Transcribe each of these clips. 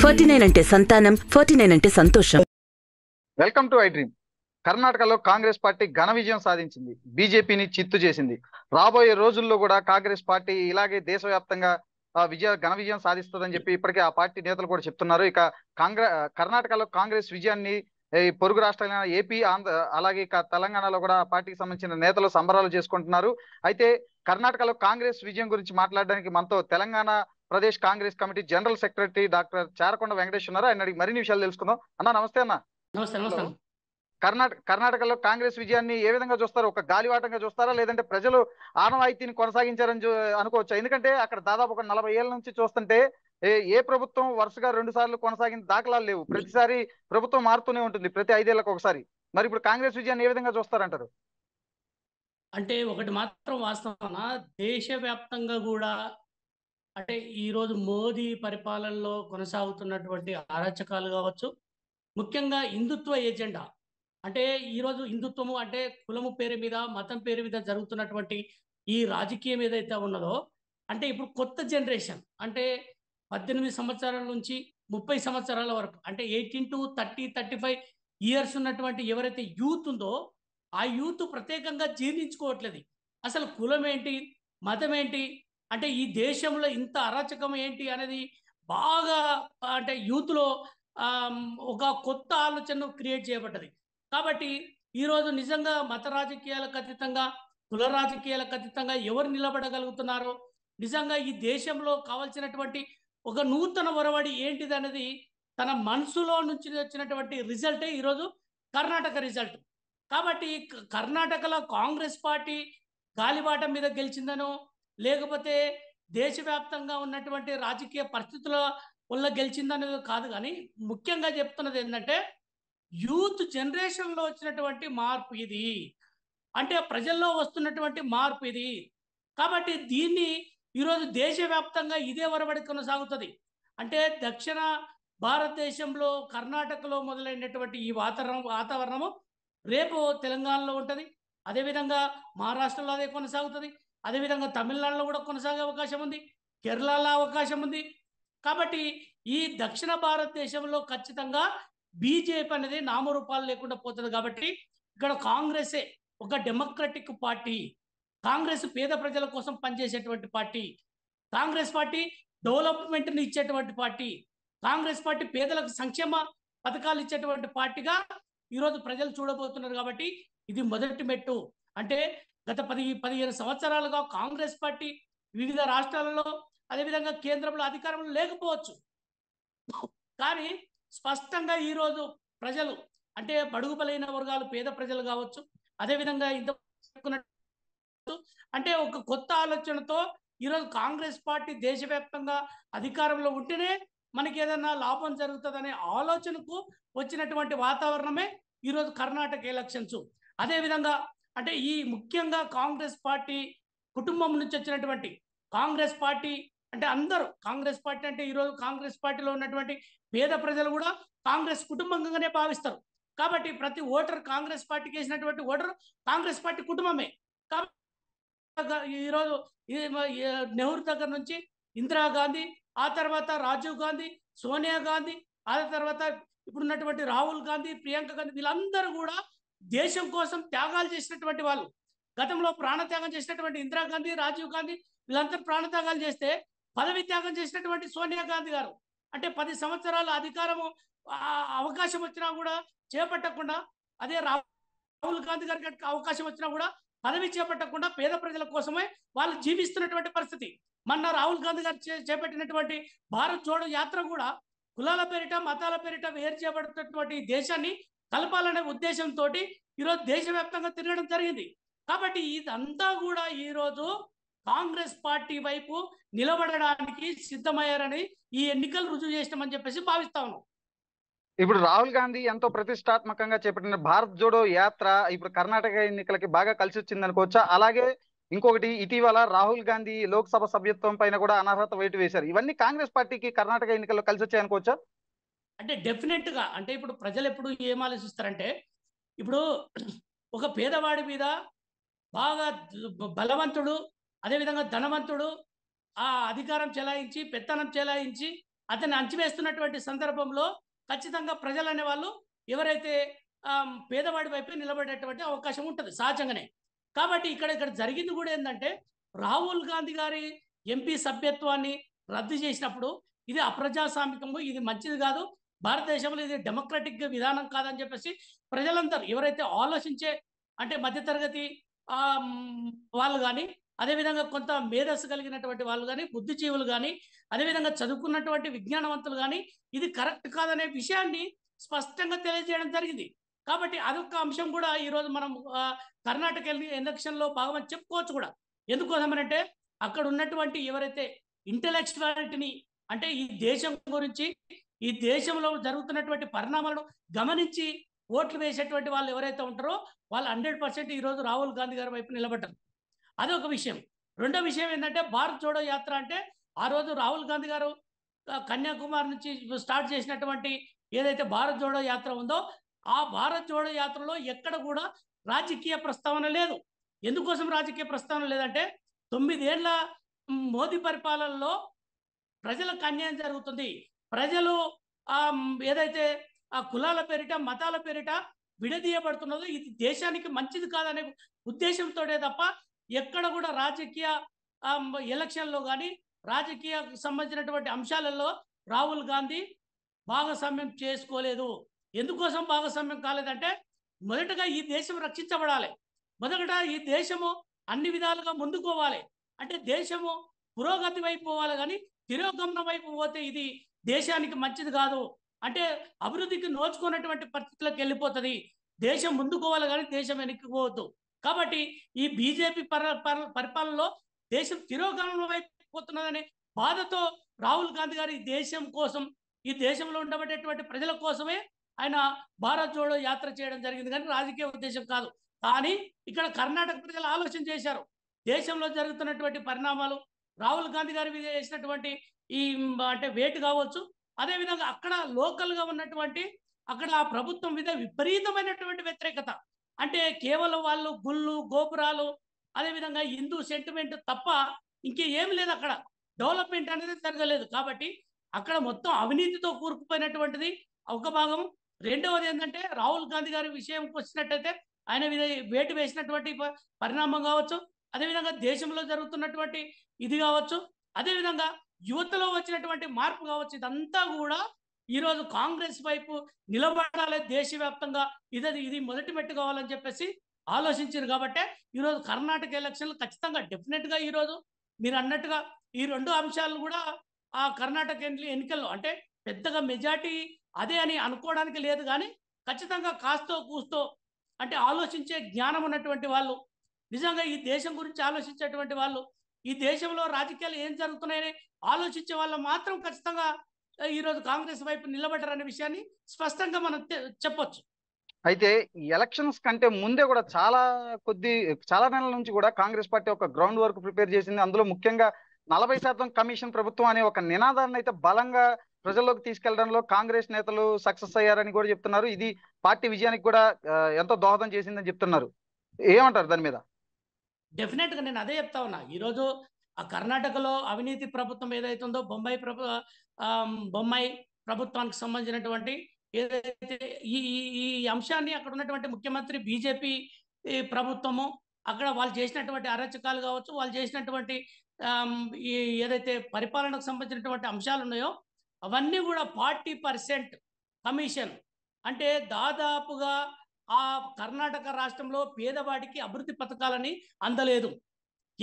Forty nine అంటే సంతానం forty nine అంటే సంతోషం వెల్కమ్ టు ఐ డ్రీమ్ కర్ణాటకలో కాంగ్రెస్ పార్టీ ఘన విజయం సాధించింది బీజేపీని చిత్తు చేసింది రాబోయే రోజుల్లో కూడా కాంగ్రెస్ పార్టీ ఇలాగే దేశవ్యాప్తంగా విజయ ఘన విజయం సాధిస్తుందని చెప్పి ఇప్పటికే ఆ పార్టీ నేతలు కూడా చెప్తున్నారు ఇక కాంగ్రెస్ కర్ణాటకలో కాంగ్రెస్ విజయాన్ని పొరుగు రాష్ట్రాలైన ఏపీ ఆంధ్ర అలాగే తెలంగాణలో కూడా పార్టీకి సంబంధించిన నేతలు సంబరాలు చేసుకుంటున్నారు అయితే కర్ణాటకలో కాంగ్రెస్ విజయం గురించి మాట్లాడడానికి మనతో Telangana Pradesh Congress committee general secretary doctor Charakonda Venkatesh ఉన్నారు ఆయన అడిగి మరిన్ని విషయాలు తెలుసుకుందాం అన్న నమస్తే అన్న కర్ణాటక కర్ణాటకలో కాంగ్రెస్ విజయాన్ని ఏ విధంగా చూస్తారు ఒక గాలివాటంగా చూస్తారా లేదంటే ప్రజలు ఆనవాయితీని కొనసాగించారని అనుకోవచ్చు ఎందుకంటే అక్కడ దాదాపు ఒక నలభై ఏళ్ళ నుంచి చూస్తుంటే ఏ ప్రభుత్వం వరుసగా రెండు సార్లు కొనసాగిన దాఖలాలు లేవు ప్రతిసారి ప్రభుత్వం మారుతూనే ఉంటుంది ప్రతి ఐదేళ్లకు ఒకసారి మరి ఇప్పుడు కాంగ్రెస్ విజయాన్ని ఏ విధంగా చూస్తారంటారు అంటే ఒకటి మాత్రం వాస్తవన దేశవ్యాప్తంగా కూడా అంటే ఈరోజు మోదీ పరిపాలనలో కొనసాగుతున్నటువంటి అరాచకాలు కావచ్చు ముఖ్యంగా హిందుత్వ ఏజెండా అంటే ఈరోజు హిందుత్వము అంటే కులము పేరు మీద మతం పేరు మీద జరుగుతున్నటువంటి ఈ రాజకీయం ఏదైతే ఉన్నదో అంటే ఇప్పుడు కొత్త జనరేషన్ అంటే పద్దెనిమిది సంవత్సరాల నుంచి ముప్పై సంవత్సరాల వరకు అంటే eighteen to thirty thirty five years ఉన్నటువంటి ఎవరైతే యూత్ ఉందో ఆ యూత్ ప్రత్యేకంగా జీర్ణించుకోవట్లేదు అసలు కులం ఏంటి మతం ఏంటి అంటే ఈ దేశంలో ఇంత అరాచకం ఏంటి అనేది బాగా అంటే యూత్లో ఒక కొత్త ఆలోచన క్రియేట్ చేయబడ్డది కాబట్టి ఈరోజు నిజంగా మత రాజకీయాలకు అతీతంగా కుల రాజకీయాలకు అతీతంగా ఎవరు నిలబడగలుగుతున్నారో నిజంగా ఈ దేశంలో కావలసినటువంటి ఒక నూతన ఒరవడి ఏంటిది అనేది తన మనసులో నుంచి వచ్చినటువంటి రిజల్టే ఈరోజు కర్ణాటక రిజల్ట్ కాబట్టి కర్ణాటకలో కాంగ్రెస్ పార్టీ గాలిబాట మీద గెలిచిందనో లేకపోతే దేశవ్యాప్తంగా ఉన్నటువంటి రాజకీయ పరిస్థితుల వల్ల గెలిచిందనేది కాదు కానీ ముఖ్యంగా చెప్తున్నది ఏంటంటే యూత్ జనరేషన్లో వచ్చినటువంటి మార్పు ఇది అంటే ప్రజల్లో వస్తున్నటువంటి మార్పు ఇది కాబట్టి దీన్ని ఈరోజు దేశవ్యాప్తంగా ఇదే వరబడి కొనసాగుతుంది అంటే దక్షిణ భారతదేశంలో కర్ణాటకలో మొదలైనటువంటి ఈ వాతావరణం వాతావరణము రేపు తెలంగాణలో ఉంటుంది అదేవిధంగా మహారాష్ట్రలో అదే కొనసాగుతుంది అదేవిధంగా తమిళనాడులో కూడా కొనసాగే అవకాశం ఉంది కేరళలో అవకాశం ఉంది కాబట్టి ఈ దక్షిణ భారతదేశంలో ఖచ్చితంగా బీజేపీ అనేది నామరూపాలు లేకుండా పోతుంది కాబట్టి ఇక్కడ కాంగ్రెసే ఒక డెమోక్రటిక్ పార్టీ కాంగ్రెస్ పేద ప్రజల కోసం పనిచేసేటువంటి పార్టీ కాంగ్రెస్ పార్టీ డెవలప్మెంట్ని ఇచ్చేటువంటి పార్టీ కాంగ్రెస్ పార్టీ పేదలకు సంక్షేమ పథకాలు ఇచ్చేటువంటి పార్టీగా ఈరోజు ప్రజలు చూడబోతున్నారు కాబట్టి ఇది మొదటి మెట్టు అంటే గత పది పదిహేను సంవత్సరాలుగా కాంగ్రెస్ పార్టీ వివిధ రాష్ట్రాలలో అదేవిధంగా కేంద్రంలో అధికారంలో లేకపోవచ్చు కానీ స్పష్టంగా ఈరోజు ప్రజలు అంటే బడుగు బలైన వర్గాలు పేద ప్రజలు కావచ్చు అదేవిధంగా ఇంత అంటే ఒక కొత్త ఆలోచనతో ఈరోజు కాంగ్రెస్ పార్టీ దేశవ్యాప్తంగా అధికారంలో ఉంటేనే మనకి ఏదైనా లాభం జరుగుతుందనే ఆలోచనకు వచ్చినటువంటి వాతావరణమే ఈరోజు కర్ణాటక ఎలక్షన్స్ అదేవిధంగా అంటే ఈ ముఖ్యంగా కాంగ్రెస్ పార్టీ కుటుంబం నుంచి వచ్చినటువంటి కాంగ్రెస్ పార్టీ అంటే అందరూ కాంగ్రెస్ పార్టీ అంటే ఈరోజు కాంగ్రెస్ పార్టీలో ఉన్నటువంటి పేద ప్రజలు కూడా కాంగ్రెస్ కుటుంబంగానే భావిస్తారు కాబట్టి ప్రతి ఓటర్ కాంగ్రెస్ పార్టీకి వేసినటువంటి ఓటర్ కాంగ్రెస్ పార్టీ కుటుంబమే కాబట్టి ఈరోజు నెహ్రూ దగ్గర నుంచి ఇందిరాగాంధీ ఆ తర్వాత రాజీవ్ గాంధీ సోనియా గాంధీ ఆ తర్వాత ఇప్పుడున్నటువంటి రాహుల్ గాంధీ ప్రియాంక గాంధీ వీళ్ళందరూ కూడా దేశం కోసం త్యాగాలు చేసినటువంటి వాళ్ళు గతంలో ప్రాణత్యాగం చేసినటువంటి ఇందిరాగాంధీ రాజీవ్ గాంధీ వీళ్ళంతా ప్రాణత్యాగాలు చేస్తే పదవి త్యాగం చేసినటువంటి సోనియా గాంధీ గారు అంటే పది సంవత్సరాలు అధికారము అవకాశం వచ్చినా కూడా చేపట్టకుండా అదే రాహుల్ గాంధీ గారికి అవకాశం వచ్చినా కూడా పదవి చేపట్టకుండా పేద ప్రజల కోసమే వాళ్ళు జీవిస్తున్నటువంటి పరిస్థితి మొన్న రాహుల్ గాంధీ గారు చేపట్టినటువంటి భారత్ జోడో యాత్ర కూడా కులాల పేరిట మతాల పేరిట వేరు చేయబడుతున్నటువంటి దేశాన్ని కలపాలనే ఉద్దేశంతో ఈరోజు దేశవ్యాప్తంగా తిరగడం జరిగింది కాబట్టి ఇదంతా కూడా ఈరోజు కాంగ్రెస్ పార్టీ వైపు నిలబడడానికి సిద్ధమయ్యారని ఈ ఎన్నికలు రుజువు చేసినామని చెప్పేసి భావిస్తా ఇప్పుడు రాహుల్ గాంధీ ఎంతో ప్రతిష్టాత్మకంగా చేపట్టిన భారత్ జోడో యాత్ర ఇప్పుడు కర్ణాటక ఎన్నికలకి బాగా కలిసి వచ్చింది అనుకోవచ్చా అలాగే ఇంకొకటి ఇటీవల రాహుల్ గాంధీ లోక్సభ సభ్యత్వం పైన కూడా అనర్హత వేటు వేశారు ఇవన్నీ కాంగ్రెస్ పార్టీకి కర్ణాటక ఎన్నికల్లో కలిసి వచ్చాయనుకోవచ్చా అంటే డెఫినెట్గా అంటే ఇప్పుడు ప్రజలు ఎప్పుడు ఏం ఆలోచిస్తారంటే ఇప్పుడు ఒక పేదవాడి మీద బాగా బలవంతుడు అదేవిధంగా ధనవంతుడు ఆ అధికారం చెలాయించి పెత్తనం చెలాయించి అతన్ని అంచివేస్తున్నటువంటి సందర్భంలో ఖచ్చితంగా ప్రజలు అనేవాళ్ళు ఎవరైతే పేదవాడి వైపే నిలబడేటువంటి అవకాశం ఉంటుంది సహజంగానే కాబట్టి ఇక్కడ ఇక్కడ జరిగింది కూడా ఏంటంటే రాహుల్ గాంధీ గారి ఎంపీ సభ్యత్వాన్ని రద్దు చేసినప్పుడు ఇది అప్రజాస్వామికము ఇది మంచిది కాదు భారతదేశంలో ఇది డెమోక్రటిక్ విధానం కాదని చెప్పేసి ప్రజలందరూ ఎవరైతే ఆలోచించే అంటే మధ్యతరగతి వాళ్ళు కానీ అదేవిధంగా కొంత మేధస్సు కలిగినటువంటి వాళ్ళు కానీ బుద్ధిజీవులు కానీ అదేవిధంగా చదువుకున్నటువంటి విజ్ఞానవంతులు కానీ ఇది కరెక్ట్ కాదనే విషయాన్ని స్పష్టంగా తెలియజేయడం జరిగింది కాబట్టి అదొక అంశం కూడా ఈరోజు మనం కర్ణాటక ఎలక్షన్లో భాగమని చెప్పుకోవచ్చు కూడా ఎందుకోసమనంటే అక్కడ ఉన్నటువంటి ఎవరైతే ఇంటలెక్చువాలిటీని అంటే ఈ దేశం గురించి ఈ దేశంలో జరుగుతున్నటువంటి పరిణామాలను గమనించి ఓట్లు వేసేటువంటి వాళ్ళు ఎవరైతే ఉంటారో వాళ్ళు హండ్రెడ్ పర్సెంట్ ఈరోజు రాహుల్ గాంధీ గారి వైపు నిలబడ్డారు అదొక విషయం రెండో విషయం ఏంటంటే భారత్ జోడో యాత్ర అంటే ఆ రోజు రాహుల్ గాంధీ గారు కన్యాకుమారి నుంచి స్టార్ట్ చేసినటువంటి ఏదైతే భారత్ జోడో యాత్ర ఉందో ఆ భారత్ జోడో యాత్రలో ఎక్కడ కూడా రాజకీయ ప్రస్తావన లేదు ఎందుకోసం రాజకీయ ప్రస్తావన లేదంటే తొమ్మిదేళ్ల మోదీ పరిపాలనలో ప్రజలకు అన్యాయం జరుగుతుంది ప్రజలు ఏదైతే ఆ కులాల పేరిట మతాల పేరిట విడదీయబడుతున్నదో ఇది దేశానికి మంచిది కాదనే ఉద్దేశంతోనే తప్ప ఎక్కడ కూడా రాజకీయ ఎలక్షన్లో కానీ రాజకీయ సంబంధించినటువంటి అంశాలలో రాహుల్ గాంధీ భాగస్వామ్యం చేసుకోలేదు ఎందుకోసం భాగస్వామ్యం కాలేదంటే మొదటగా ఈ దేశం రక్షించబడాలి మొదట ఈ దేశము అన్ని విధాలుగా ముందుకోవాలి అంటే దేశము పురోగతి వైపు పోవాలి కానీ తిరోగమనం వైపు పోతే ఇది దేశానికి మంచిది కాదు అంటే అభివృద్ధికి నోచుకున్నటువంటి పరిస్థితులకు వెళ్ళిపోతుంది దేశం ముందుకోవాలి కానీ దేశం వెనక్కి పోవద్దు కాబట్టి ఈ బీజేపీ పర పరిపాలనలో దేశం తిరోగమనం అయిపోతున్నదనే బాధతో రాహుల్ గాంధీ గారి ఈ దేశం కోసం ఈ దేశంలో ఉండబడేటువంటి ప్రజల కోసమే ఆయన భారత్ జోడో యాత్ర చేయడం జరిగింది కానీ రాజకీయ ఉద్దేశం కాదు కానీ ఇక్కడ కర్ణాటక ప్రజలు ఆలోచన చేశారు దేశంలో జరుగుతున్నటువంటి పరిణామాలు రాహుల్ గాంధీ గారి మీద చేసినటువంటి ఈ అంటే వేటు కావచ్చు అదేవిధంగా అక్కడ లోకల్గా ఉన్నటువంటి అక్కడ ఆ ప్రభుత్వం మీద విపరీతమైనటువంటి వ్యతిరేకత అంటే కేవలం వాళ్ళు గుళ్ళు గోపురాలు అదేవిధంగా హిందూ సెంటిమెంట్ తప్ప ఇంకేం లేదు అక్కడ డెవలప్మెంట్ అనేది జరగలేదు కాబట్టి అక్కడ మొత్తం అవినీతితో కూరుకుపోయినటువంటిది ఒక భాగం రెండవది ఏంటంటే రాహుల్ గాంధీ గారి విషయంకి వచ్చినట్టయితే ఆయన మీద వేటు వేసినటువంటి పరిణామం కావచ్చు అదేవిధంగా దేశంలో జరుగుతున్నటువంటి ఇది కావచ్చు అదేవిధంగా యువతలో వచ్చినటువంటి మార్పు కావచ్చు ఇదంతా కూడా ఈరోజు కాంగ్రెస్ వైపు నిలబడాలి దేశవ్యాప్తంగా ఇది ఇది మొదటి మెట్టు కావాలని చెప్పేసి ఆలోచించారు కాబట్టి ఈరోజు కర్ణాటక ఎలక్షన్లు ఖచ్చితంగా డెఫినెట్గా ఈరోజు మీరు అన్నట్టుగా ఈ రెండు అంశాలు కూడా ఆ కర్ణాటక ఎన్నికల్లో అంటే పెద్దగా మెజార్టీ అదే అని అనుకోవడానికి లేదు కానీ ఖచ్చితంగా కాస్తో కూస్తో అంటే ఆలోచించే జ్ఞానం ఉన్నటువంటి వాళ్ళు నిజంగా ఈ దేశం గురించి ఆలోచించేటువంటి వాళ్ళు ఈ దేశంలో రాజకీయాలు ఏం జరుగుతున్నాయని ఆలోచించే వాళ్ళు మాత్రం ఖచ్చితంగా ఈరోజు కాంగ్రెస్ వైపు నిలబడ్డారనే విషయాన్ని స్పష్టంగా మనం చెప్పొచ్చు అయితే ఎలక్షన్స్ కంటే ముందే కూడా చాలా కొద్ది చాలా నెలల నుంచి కూడా కాంగ్రెస్ పార్టీ ఒక గ్రౌండ్ వర్క్ ప్రిపేర్ చేసింది అందులో ముఖ్యంగా నలభై శాతం కమిషన్ ప్రభుత్వం అనే ఒక నినాదాన్ని అయితే బలంగా ప్రజల్లోకి తీసుకెళ్లడంలో కాంగ్రెస్ నేతలు సక్సెస్ అయ్యారని కూడా చెప్తున్నారు ఇది పార్టీ విజయానికి కూడా ఎంతో దోహదం చేసిందని చెప్తున్నారు ఏమంటారు దాని మీద డెఫినెట్గా నేను అదే చెప్తా ఉన్నా ఈరోజు ఆ కర్ణాటకలో అవినీతి ప్రభుత్వం ఏదైతే ఉందో బొంబాయి ప్రభు బొమ్మాయి ప్రభుత్వానికి సంబంధించినటువంటి ఏదైతే ఈ ఈ అంశాన్ని అక్కడ ఉన్నటువంటి ముఖ్యమంత్రి బీజేపీ ప్రభుత్వము అక్కడ వాళ్ళు చేసినటువంటి అరచకాలు కావచ్చు వాళ్ళు చేసినటువంటి ఈ ఏదైతే పరిపాలనకు సంబంధించినటువంటి అంశాలు ఉన్నాయో అవన్నీ కూడా ఫార్టీ పర్సెంట్ కమిషన్ అంటే దాదాపుగా ఆ కర్ణాటక రాష్ట్రంలో పేదవాడికి అభివృద్ధి పథకాలని అందలేదు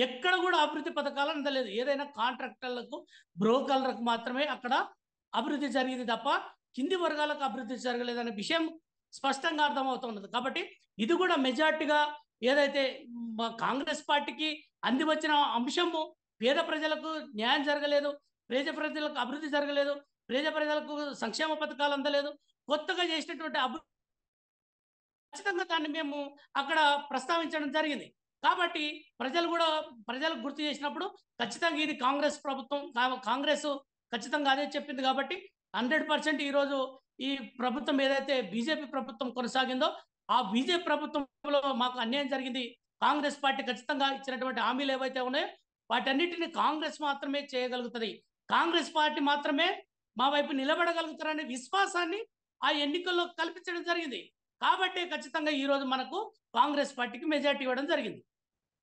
ఎక్కడ కూడా అభివృద్ధి పథకాలు అందలేదు ఏదైనా కాంట్రాక్టర్లకు బ్రోకర్లకు మాత్రమే అక్కడ అభివృద్ధి జరిగింది తప్ప కింది వర్గాలకు అభివృద్ధి జరగలేదనే విషయం స్పష్టంగా అర్థమవుతున్నది కాబట్టి ఇది కూడా మెజార్టీగా ఏదైతే కాంగ్రెస్ పార్టీకి అందివచ్చిన అంశము పేద ప్రజలకు న్యాయం జరగలేదు ప్రజ ప్రజలకు అభివృద్ధి జరగలేదు ప్రజ ప్రజలకు సంక్షేమ పథకాలు అందలేదు కొత్తగా చేసినటువంటి అభివృద్ధి ఖచ్చితంగా దాన్ని మేము అక్కడ ప్రస్తావించడం జరిగింది కాబట్టి ప్రజలు కూడా ప్రజలకు గుర్తు చేసినప్పుడు ఖచ్చితంగా ఇది కాంగ్రెస్ ప్రభుత్వం కాంగ్రెస్ ఖచ్చితంగా అదే చెప్పింది కాబట్టి హండ్రెడ్ పర్సెంట్ ఈరోజు ఈ ప్రభుత్వం ఏదైతే బీజేపీ ప్రభుత్వం కొనసాగిందో ఆ బీజేపీ ప్రభుత్వంలో మాకు అన్యాయం జరిగింది కాంగ్రెస్ పార్టీ ఖచ్చితంగా ఇచ్చినటువంటి హామీలు ఏవైతే ఉన్నాయో వాటన్నిటిని కాంగ్రెస్ మాత్రమే చేయగలుగుతుంది కాంగ్రెస్ పార్టీ మాత్రమే మా వైపు నిలబడగలుగుతారనే విశ్వాసాన్ని ఆ ఎన్నికల్లో కల్పించడం జరిగింది కాబట్టి ఖచ్చితంగా ఈ రోజు మనకు కాంగ్రెస్ పార్టీకి మెజార్టీ ఇవ్వడం జరిగింది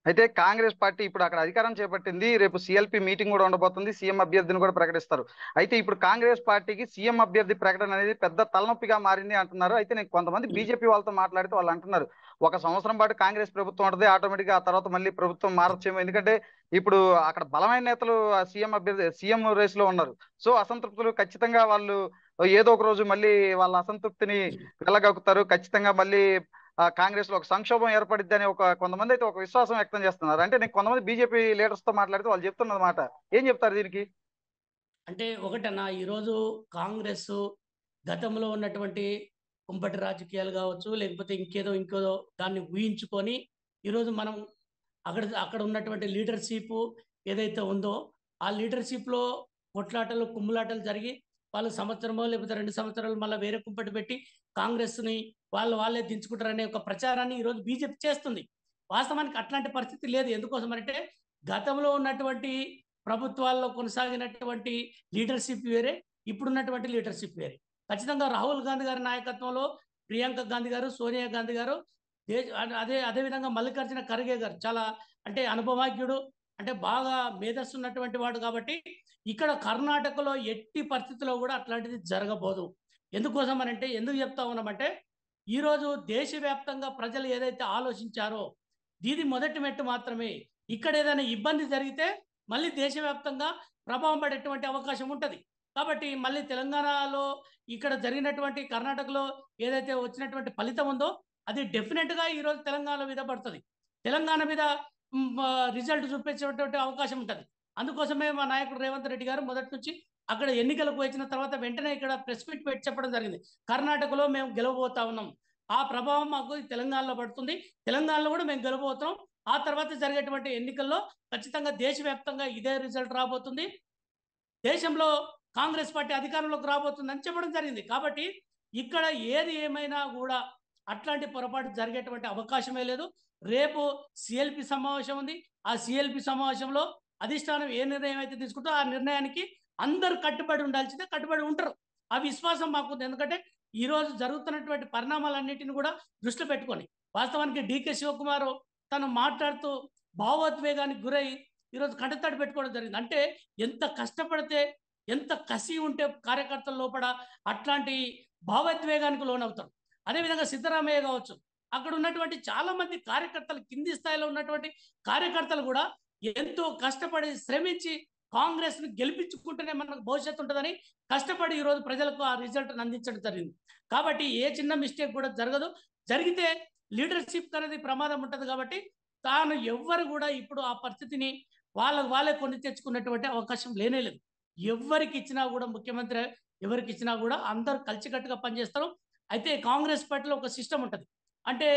అయితే కాంగ్రెస్ పార్టీ ఇప్పుడు అక్కడ అధికారం చేపట్టింది రేపు సిఎల్పి మీటింగ్ కూడా ఉండబోతుంది సీఎం అభ్యర్థిని కూడా ప్రకటిస్తారు అయితే ఇప్పుడు కాంగ్రెస్ పార్టీకి సీఎం అభ్యర్థి ప్రకటన అనేది పెద్ద తలనొప్పిగా మారింది అంటున్నారు అయితే నేను కొంతమంది hmm. బీజేపీ వాళ్ళతో మాట్లాడితే వాళ్ళు అంటున్నారు ఒక సంవత్సరం పాటు కాంగ్రెస్ ప్రభుత్వం ఉంటుంది ఆటోమేటిక్గా ఆ తర్వాత మళ్ళీ ప్రభుత్వం మారచ్చేమో ఎందుకంటే ఇప్పుడు అక్కడ బలమైన నేతలు సీఎం అభ్యర్థి సీఎం రేస్ లో ఉన్నారు సో అసంతృప్తులు ఖచ్చితంగా వాళ్ళు ఏదో ఒక రోజు మళ్ళీ వాళ్ళ అసంతృప్తిని వెళ్ళగక్కుతారు ఖచ్చితంగా మళ్ళీ కాంగ్రెస్ లో ఒక సంక్షోభం ఏర్పడిద్ది అని ఒక కొంతమంది అయితే ఒక విశ్వాసం వ్యక్తం చేస్తున్నారు అంటే నేను కొంతమంది బీజేపీ లీడర్స్ తో మాట్లాడితే వాళ్ళు చెప్తున్నారు మాట ఏం చెప్తారు దీనికి అంటే ఒకటన్నా ఈరోజు కాంగ్రెస్ గతంలో ఉన్నటువంటి కుంపటి రాజకీయాలు కావచ్చు లేకపోతే ఇంకేదో ఇంకేదో దాన్ని ఊహించుకొని ఈరోజు మనం అక్కడ అక్కడ ఉన్నటువంటి లీడర్షిప్ ఏదైతే ఉందో ఆ లీడర్షిప్లో కొట్లాటలు కుమ్ములాటలు జరిగి వాళ్ళు సంవత్సరమో లేకపోతే రెండు సంవత్సరాలు మళ్ళీ వేరే కుంపటి పెట్టి కాంగ్రెస్ని వాళ్ళు వాళ్ళే దించుకుంటారనే ఒక ప్రచారాన్ని ఈరోజు బీజేపీ చేస్తుంది వాస్తవానికి అట్లాంటి పరిస్థితి లేదు ఎందుకోసం అంటే గతంలో ఉన్నటువంటి ప్రభుత్వాల్లో కొనసాగినటువంటి లీడర్షిప్ వేరే ఇప్పుడున్నటువంటి లీడర్షిప్ వేరే ఖచ్చితంగా రాహుల్ గాంధీ గారి నాయకత్వంలో ప్రియాంక గాంధీ గారు సోనియా గాంధీ గారు అదే అదేవిధంగా మల్లికార్జున ఖర్గే గారు చాలా అంటే అనుభవాజ్ఞుడు అంటే బాగా మేధస్సు ఉన్నటువంటి వాడు కాబట్టి ఇక్కడ కర్ణాటకలో ఎట్టి పరిస్థితిలో కూడా అట్లాంటిది జరగబోదు ఎందుకోసం అని అంటే ఎందుకు చెప్తా ఉన్నామంటే ఈరోజు దేశవ్యాప్తంగా ప్రజలు ఏదైతే ఆలోచించారో దీది మొదటి మెట్టు మాత్రమే ఇక్కడ ఏదైనా ఇబ్బంది జరిగితే మళ్ళీ దేశవ్యాప్తంగా ప్రభావం పడేటువంటి అవకాశం ఉంటుంది కాబట్టి మళ్ళీ తెలంగాణలో ఇక్కడ జరిగినటువంటి కర్ణాటకలో ఏదైతే వచ్చినటువంటి ఫలితం ఉందో అది డెఫినెట్గా ఈరోజు తెలంగాణ మీద పడుతుంది తెలంగాణ మీద రిజల్ట్ చూపించేటువంటి అవకాశం ఉంటుంది అందుకోసమే మా నాయకుడు రేవంత్ రెడ్డి గారు మొదటి నుంచి అక్కడ ఎన్నికలకు వచ్చిన తర్వాత వెంటనే ఇక్కడ ప్రెస్ మీట్ పెట్టి చెప్పడం జరిగింది కర్ణాటకలో మేము గెలవబోతా ఉన్నాం ఆ ప్రభావం మాకు తెలంగాణలో పడుతుంది తెలంగాణలో కూడా మేము గెలవబోతున్నాం ఆ తర్వాత జరిగేటువంటి ఎన్నికల్లో ఖచ్చితంగా దేశవ్యాప్తంగా ఇదే రిజల్ట్ రాబోతుంది దేశంలో కాంగ్రెస్ పార్టీ అధికారంలోకి రాబోతుందని చెప్పడం జరిగింది కాబట్టి ఇక్కడ ఏది ఏమైనా కూడా అట్లాంటి పొరపాటు జరిగేటువంటి అవకాశమే లేదు రేపు సిఎల్పి సమావేశం ఉంది ఆ సిఎల్పి సమావేశంలో అధిష్టానం ఏ నిర్ణయం అయితే తీసుకుంటో ఆ నిర్ణయానికి అందరు కట్టుబడి ఉండాల్సిందే కట్టుబడి ఉంటారు ఆ విశ్వాసం మాకు ఎందుకంటే ఈరోజు జరుగుతున్నటువంటి పరిణామాలన్నింటిని కూడా దృష్టిలో పెట్టుకొని వాస్తవానికి డికే శివకుమార్ తను మాట్లాడుతూ భావోద్వేగానికి గురై ఈరోజు కంటతాడు పెట్టుకోవడం జరిగింది అంటే ఎంత కష్టపడితే ఎంత కసి ఉంటే కార్యకర్తల లోపల అట్లాంటి భావోద్వేగానికి లోనవుతారు అదేవిధంగా సిద్ధరామయ్య కావచ్చు అక్కడ ఉన్నటువంటి చాలా మంది కార్యకర్తలు కింది స్థాయిలో ఉన్నటువంటి కార్యకర్తలు కూడా ఎంతో కష్టపడి శ్రమించి కాంగ్రెస్ ను గెలిపించుకుంటేనే మనకు భవిష్యత్తు ఉంటుందని కష్టపడి ఈ రోజు ప్రజలకు ఆ రిజల్ట్ అందించడం జరిగింది కాబట్టి ఏ చిన్న మిస్టేక్ కూడా జరగదు జరిగితే లీడర్షిప్ అనేది ప్రమాదం ఉంటుంది కాబట్టి తాను ఎవ్వరు కూడా ఇప్పుడు ఆ పరిస్థితిని వాళ్ళ వాళ్ళే కొని తెచ్చుకున్నటువంటి అవకాశం లేనే లేదు ఎవరికి ఇచ్చినా కూడా ముఖ్యమంత్రి ఎవరికి ఇచ్చినా కూడా అందరూ కలిసికట్టుగా పనిచేస్తారు అయితే కాంగ్రెస్ పార్టీలో ఒక సిస్టమ్ ఉంటుంది అంటే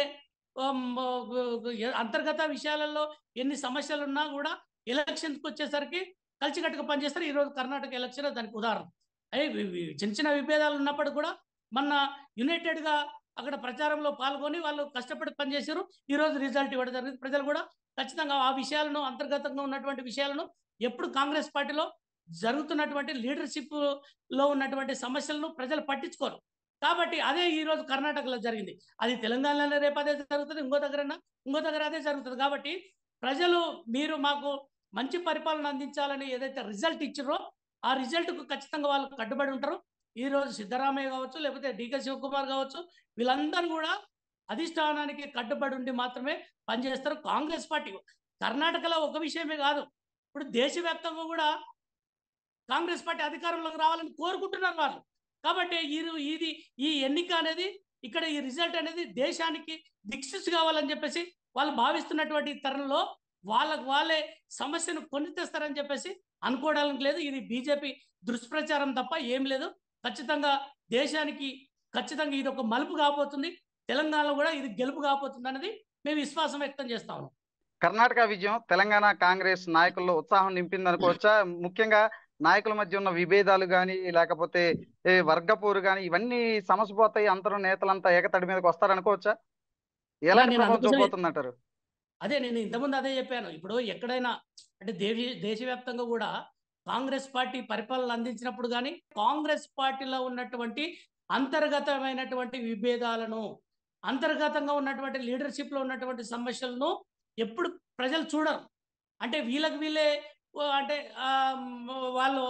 అంతర్గత విషయాలలో ఎన్ని సమస్యలు ఉన్నా కూడా ఎలక్షన్స్కి వచ్చేసరికి కలిసికట్టుగా పనిచేస్తారు ఈరోజు కర్ణాటక ఎలక్షన్ దానికి ఉదాహరణ అవి చిన్న చిన్న విభేదాలు ఉన్నప్పుడు కూడా మన యునైటెడ్గా అక్కడ ప్రచారంలో పాల్గొని వాళ్ళు కష్టపడి పనిచేశారు ఈరోజు రిజల్ట్ ఇవ్వడం జరిగింది ప్రజలు కూడా ఖచ్చితంగా ఆ విషయాలను అంతర్గతంగా ఉన్నటువంటి విషయాలను ఎప్పుడు కాంగ్రెస్ పార్టీలో జరుగుతున్నటువంటి లీడర్షిప్ లో ఉన్నటువంటి సమస్యలను ప్రజలు పట్టించుకోరు కాబట్టి అదే ఈ రోజు కర్ణాటకలో జరిగింది అది తెలంగాణలో రేపు అదే జరుగుతుంది ఇంకో దగ్గర ఇంకో దగ్గర అదే జరుగుతుంది కాబట్టి ప్రజలు మీరు మాకు మంచి పరిపాలన అందించాలని ఏదైతే రిజల్ట్ ఇచ్చారో ఆ రిజల్ట్కు ఖచ్చితంగా వాళ్ళు కట్టుబడి ఉంటారు ఈ రోజు సిద్ధరామయ్య కావచ్చు లేకపోతే డికే శివకుమార్ కావచ్చు వీళ్ళందరూ కూడా అధిష్టానానికి కట్టుబడి ఉండి మాత్రమే పనిచేస్తారు కాంగ్రెస్ పార్టీ కర్ణాటకలో ఒక విషయమే కాదు ఇప్పుడు దేశవ్యాప్తంగా కూడా కాంగ్రెస్ పార్టీ అధికారంలోకి రావాలని కోరుకుంటున్నారు వాళ్ళు కాబట్టి ఈ ఇది ఈ ఎన్నిక అనేది ఇక్కడ ఈ రిజల్ట్ అనేది దేశానికి దిక్సిస్ కావాలని చెప్పేసి వాళ్ళు భావిస్తున్నటువంటి తరంలో వాళ్ళకు వాళ్ళే సమస్యను కొని తెస్తారని చెప్పేసి అనుకోవడానికి లేదు ఇది బీజేపీ దుష్ప్రచారం తప్ప ఏం లేదు ఖచ్చితంగా దేశానికి ఖచ్చితంగా ఇది ఒక మలుపు కాబోతుంది తెలంగాణలో కూడా ఇది గెలుపు కాబోతుంది అనేది మేము విశ్వాసం వ్యక్తం చేస్తాము కర్ణాటక విజయం తెలంగాణ కాంగ్రెస్ నాయకుల్లో ఉత్సాహం నింపింది అనుకోవచ్చా ముఖ్యంగా నాయకుల మధ్య ఉన్న విభేదాలు కానీ లేకపోతే వర్గపోరు కానీ ఇవన్నీ సమసిపోతాయి అందరూ నేతలంతా ఏకతడి మీదకి వస్తారు అనుకోవచ్చా ఎలా చూపోతుందంటారు అదే నేను ఇంతకుముందు అదే చెప్పాను ఇప్పుడు ఎక్కడైనా అంటే దేశ దేశవ్యాప్తంగా కూడా కాంగ్రెస్ పార్టీ పరిపాలన అందించినప్పుడు కానీ కాంగ్రెస్ పార్టీలో ఉన్నటువంటి అంతర్గతమైనటువంటి విభేదాలను అంతర్గతంగా ఉన్నటువంటి లీడర్షిప్లో ఉన్నటువంటి సమస్యలను ఎప్పుడు ప్రజలు చూడరు అంటే వీళ్ళకి వీళ్ళే అంటే వాళ్ళు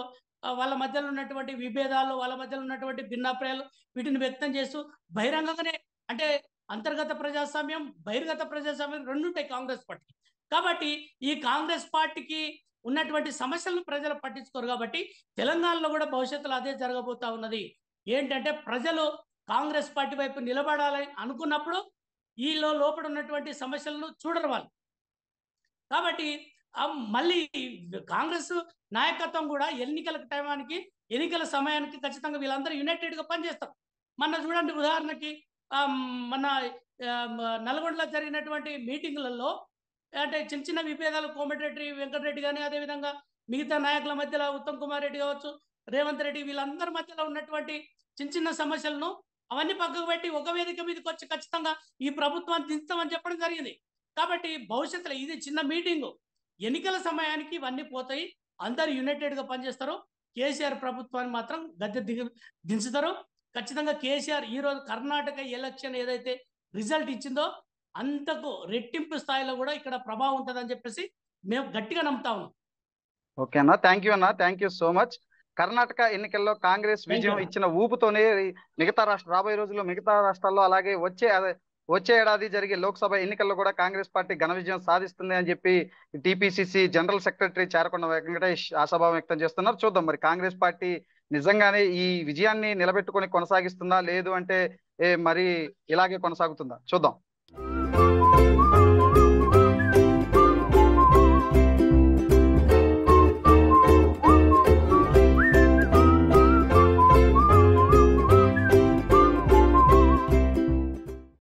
వాళ్ళ మధ్యలో ఉన్నటువంటి విభేదాలు వాళ్ళ మధ్యలో ఉన్నటువంటి భిన్నాభిప్రాయాలు వీటిని వ్యక్తం చేస్తూ బహిరంగంగానే అంటే అంతర్గత ప్రజాస్వామ్యం బహిర్గత ప్రజాస్వామ్యం రెండు ఉంటాయి కాంగ్రెస్ పార్టీ కాబట్టి ఈ కాంగ్రెస్ పార్టీకి ఉన్నటువంటి సమస్యలను ప్రజలు పట్టించుకోరు కాబట్టి తెలంగాణలో కూడా భవిష్యత్తులో అదే జరగబోతా ఉన్నది ఏంటంటే ప్రజలు కాంగ్రెస్ పార్టీ వైపు నిలబడాలని అనుకున్నప్పుడు ఈలో లోపల ఉన్నటువంటి సమస్యలను చూడరు వాళ్ళు కాబట్టి మళ్ళీ కాంగ్రెస్ నాయకత్వం కూడా ఎన్నికల టైమానికి ఎన్నికల సమయానికి ఖచ్చితంగా వీళ్ళందరూ యునైటెడ్ గా పనిచేస్తారు మన చూడండి ఉదాహరణకి మన నల్గొండలో జరిగినటువంటి మీటింగ్లలో అంటే చిన్న చిన్న విభేదాలు కోమటిరెడ్డి వెంకటరెడ్డి కానీ అదేవిధంగా మిగతా నాయకుల మధ్యలో ఉత్తమ్ కుమార్ రెడ్డి కావచ్చు రేవంత్ రెడ్డి వీళ్ళందరి మధ్యలో ఉన్నటువంటి చిన్న చిన్న సమస్యలను అవన్నీ పక్కకు పెట్టి ఒక వేదిక మీదకి వచ్చి ఖచ్చితంగా ఈ ప్రభుత్వాన్ని దించుతామని చెప్పడం జరిగింది కాబట్టి భవిష్యత్తులో ఇది చిన్న మీటింగు ఎన్నికల సమయానికి ఇవన్నీ పోతాయి అందరు యునైటెడ్గా పనిచేస్తారు కేసీఆర్ ప్రభుత్వాన్ని మాత్రం గద్దె దించుతారు ఖచ్చితంగా కేసీఆర్ ఈరోజు కర్ణాటక ఎలక్షన్ ఏదైతే రిజల్ట్ ఇచ్చిందో అంతకు రెట్టింపు స్థాయిలో కూడా ఇక్కడ ప్రభావం ఉంటుందని చెప్పేసి మేము గట్టిగా నమ్ముతా ఉన్నాం ఓకే అన్న థ్యాంక్ యూ అన్న thank you so much Karnataka ఎన్నికల్లో కాంగ్రెస్ విజయం ఇచ్చిన ఊపుతోనే మిగతా రాష్ట్ర రాబోయే రోజుల్లో మిగతా రాష్ట్రాల్లో అలాగే వచ్చే వచ్చే ఏడాది జరిగే లోక్సభ ఎన్నికల్లో కూడా కాంగ్రెస్ పార్టీ ఘన విజయం సాధిస్తుంది అని చెప్పి TPCC general secretary Cherakonda Venkatesh ఆశాభావం వ్యక్తం చేస్తున్నారు చూద్దాం మరి కాంగ్రెస్ పార్టీ నిజంగానే ఈ విజయాన్ని నిలబెట్టుకొని కొనసాగిస్తుందా లేదు అంటే మరి ఇలాగే కొనసాగుతుందా చూద్దాం